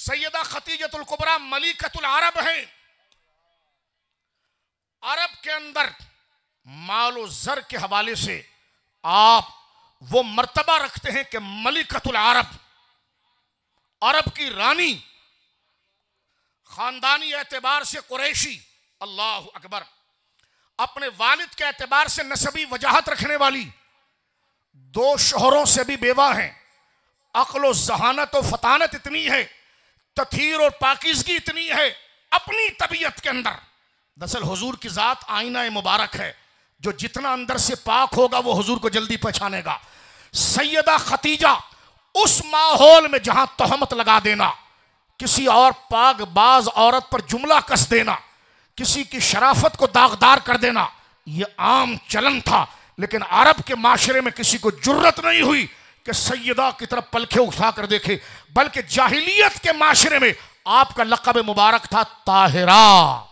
सैयदा खतीजतुल कुबरा मलिकतुल अरब है अरब के अंदर मालो जर के हवाले से आप वो मर्तबा रखते हैं कि मलिकतुल अरब अरब की रानी खानदानी एतबार से कुरैशी अल्लाह अकबर अपने वालिद के एतबार से नसबी वजाहत रखने वाली दो शोहरों से भी बेवा हैं अकलो जहानत और फतानत इतनी है तथीर और पाकिजगी इतनी है अपनी तबीयत के अंदर दरअसल हजूर की ज़ात आईना मुबारक है जो जितना अंदर से पाक होगा वो हजूर को जल्दी पहचानेगा सैदा खतीजा उस माहौल में जहां तोहमत लगा देना किसी और पाक बाज औरत पर जुमला कस देना किसी की शराफत को दागदार कर देना यह आम चलन था लेकिन अरब के माशरे में किसी को जरूरत नहीं हुई कि सैदा की तरफ पलखे उठा कर देखे बल्कि जाहिलियत के माशरे में आपका लकब मुबारक था ताहिरा